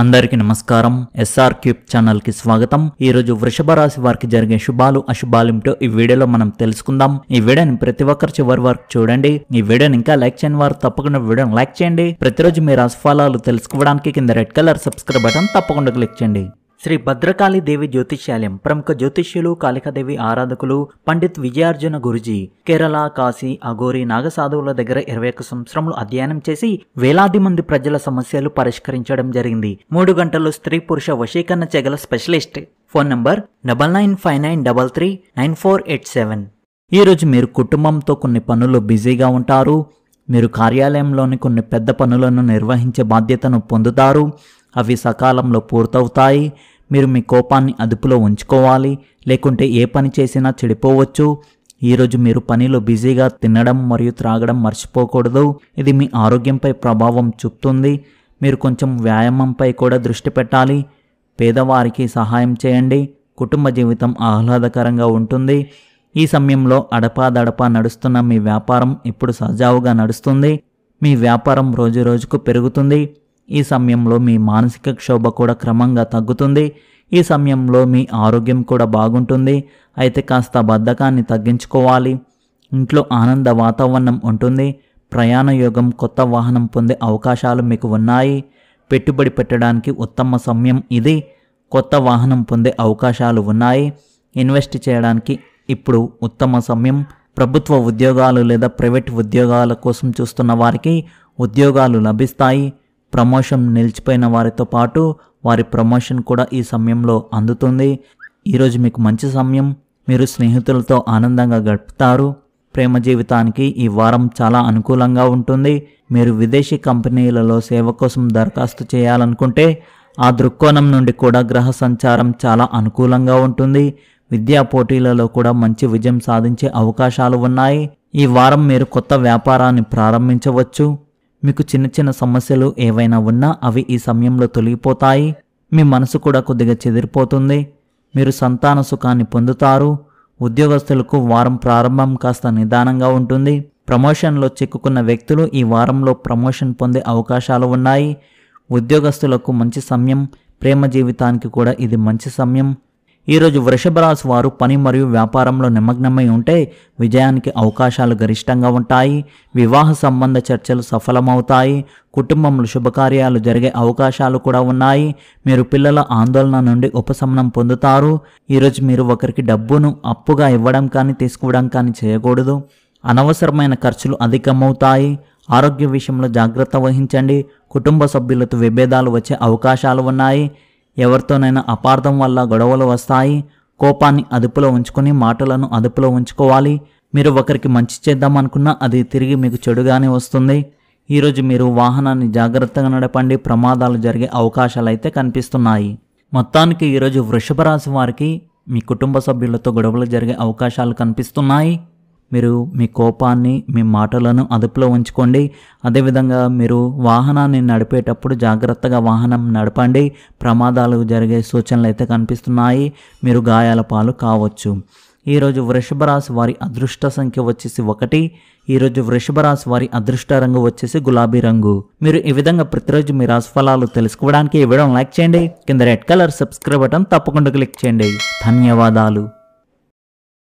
అందరికీ నమస్కారం SR cube channel కి స్వాగతం ఈ రోజు వృషభ రాశి వారికి జరిగే శుభాలు అశుభాలేమిటో ఈ వీడియోలో మనం తెలుసుకుందాం ఈ వీడియోని ప్రతి ఒక్కరు చివరి వరకు చూడండి ఈ వీడియోని ఇంకా లైక్ చేయని వారు తప్పకుండా వీడియోని లైక్ చేయండి ప్రతిరోజు మీ రాశి ఫలాలు తెలుసుకోవడానికి కింద రెడ్ కలర్ సబ్స్క్రైబ్ బటన్ తప్పకుండా క్లిక్ చేయండి శ్రీ భద్రకాళీ దేవి జ్యోతిష్యాలయం ప్రముఖ జ్యోతిష్యులు కాళికాదేవి ఆరాధకులు పండిత్ విజయార్జున గురుజీ కేరళ కాశీ అఘోరి నాగసాధువుల దగ్గర ఇరవై ఒక్క సంవత్సరములు అధ్యయనం చేసి వేలాది మంది ప్రజల సమస్యలు పరిష్కరించడం జరిగింది మూడు గంటలు స్త్రీ పురుష వశీకరణ చెగల specialist phone number double nine five nine double three nine four eight seven ఈరోజు మీరు కుటుంబంతో కొన్ని పనులు బిజీగా ఉంటారు మీరు కార్యాలయంలోని కొన్ని పెద్ద పనులను నిర్వహించే బాధ్యతను పొందుతారు అవి సకాలంలో పూర్తవుతాయి మీరు మీ కోపాన్ని అదుపులో ఉంచుకోవాలి లేకుంటే ఏ పని చేసినా చెడిపోవచ్చు ఈరోజు మీరు పనిలో బిజీగా తినడం మరియు త్రాగడం మర్చిపోకూడదు ఇది మీ ఆరోగ్యంపై ప్రభావం చూపుతుంది మీరు కొంచెం వ్యాయామంపై కూడా దృష్టి పెట్టాలి పేదవారికి సహాయం చేయండి కుటుంబ జీవితం ఆహ్లాదకరంగా ఉంటుంది ఈ సమయంలో అడపాదడపా నడుస్తున్న మీ వ్యాపారం ఇప్పుడు సజావుగా నడుస్తుంది మీ వ్యాపారం రోజురోజుకు పెరుగుతుంది ఈ సమయంలో మీ మానసిక క్షోభ కూడా క్రమంగా తగ్గుతుంది ఈ సమయంలో మీ ఆరోగ్యం కూడా బాగుంటుంది అయితే కాస్త బద్ధకాన్ని తగ్గించుకోవాలి ఇంట్లో ఆనంద వాతావరణం ఉంటుంది ప్రయాణ యోగం కొత్త వాహనం పొందే అవకాశాలు మీకు ఉన్నాయి పెట్టుబడి పెట్టడానికి ఉత్తమ సమయం ఇది కొత్త వాహనం పొందే అవకాశాలు ఉన్నాయి ఇన్వెస్ట్ చేయడానికి ఇప్పుడు ఉత్తమ సమయం ప్రభుత్వ ఉద్యోగాలు లేదా ప్రైవేట్ ఉద్యోగాల కోసం చూస్తున్న వారికి ఉద్యోగాలు లభిస్తాయి ప్రమోషన్ నిలిచిపోయిన వారితో పాటు వారి ప్రమోషన్ కూడా ఈ సమయంలో అందుతుంది ఈరోజు మీకు మంచి సమయం మీరు స్నేహితులతో ఆనందంగా గడుపుతారు ప్రేమ జీవితానికి ఈ వారం చాలా అనుకూలంగా ఉంటుంది మీరు విదేశీ కంపెనీలలో సేవ కోసం దరఖాస్తు చేయాలనుకుంటే ఆ దృక్కోణం నుండి కూడా గ్రహ సంచారం చాలా అనుకూలంగా ఉంటుంది విద్యా పోటీలలో కూడా మంచి విజయం సాధించే అవకాశాలు ఉన్నాయి ఈ వారం మీరు కొత్త వ్యాపారాన్ని ప్రారంభించవచ్చు మీకు చిన్న చిన్న సమస్యలు ఏవైనా ఉన్నా అవి ఈ సమయంలో తొలగిపోతాయి మీ మనసు కూడా కొద్దిగా చెదిరిపోతుంది మీరు సంతాన సుఖాన్ని పొందుతారు ఉద్యోగస్తులకు వారం ప్రారంభం కాస్త నిదానంగా ఉంటుంది ప్రమోషన్లో చిక్కుకున్న వ్యక్తులు ఈ వారంలో ప్రమోషన్ పొందే అవకాశాలు ఉన్నాయి ఉద్యోగస్తులకు మంచి సమయం ప్రేమ జీవితానికి కూడా ఇది మంచి సమయం ఈరోజు వృషభ రాశి వారు పని మరియు వ్యాపారంలో నిమగ్నమై ఉంటే విజయానికి అవకాశాలు గరిష్టంగా ఉంటాయి వివాహ సంబంధ చర్చలు సఫలమవుతాయి కుటుంబంలో శుభకార్యాలు జరిగే అవకాశాలు కూడా ఉన్నాయి మీరు పిల్లల ఆందోళన నుండి ఉపశమనం పొందుతారు ఈరోజు మీరు ఒకరికి డబ్బును అప్పుగా ఇవ్వడం కానీ తీసుకోవడం కానీ చేయకూడదు అనవసరమైన ఖర్చులు అధికమవుతాయి ఆరోగ్య విషయంలో జాగ్రత్త వహించండి కుటుంబ సభ్యులతో విభేదాలు వచ్చే అవకాశాలు ఉన్నాయి ఎవరితోనైనా అపార్థం వల్ల గొడవలు వస్తాయి కోపాన్ని అదుపులో ఉంచుకొని మాటలను అదుపులో ఉంచుకోవాలి మీరు ఒకరికి మంచి చేద్దాం అనుకున్నా అది తిరిగి మీకు చెడుగానే వస్తుంది ఈరోజు మీరు వాహనాన్ని జాగ్రత్తగా నడపండి ప్రమాదాలు జరిగే అవకాశాలు అయితే కనిపిస్తున్నాయి మొత్తానికి ఈరోజు వృషభ రాశి వారికి మీ కుటుంబ సభ్యులతో గొడవలు జరిగే అవకాశాలు కనిపిస్తున్నాయి మీరు మీ కోపాన్ని మీ మాటలను అదుపులో ఉంచుకోండి అదేవిధంగా మీరు వాహనాన్ని నడిపేటప్పుడు జాగ్రత్తగా వాహనం నడపండి ప్రమాదాలు జరిగే సూచనలు అయితే కనిపిస్తున్నాయి మీరు గాయాల పాలు కావచ్చు ఈరోజు వృషభ రాశి వారి అదృష్ట సంఖ్య వచ్చేసి ఒకటి ఈరోజు వృషభ రాశి వారి అదృష్ట రంగు వచ్చేసి గులాబీ రంగు మీరు ఈ విధంగా ప్రతిరోజు మీ రాశిఫలాలు తెలుసుకోవడానికి ఇవ్వడం లైక్ చేయండి కింద రెడ్ కలర్ సబ్స్క్రైబ్ బటన్ తప్పకుండా క్లిక్ చేయండి ధన్యవాదాలు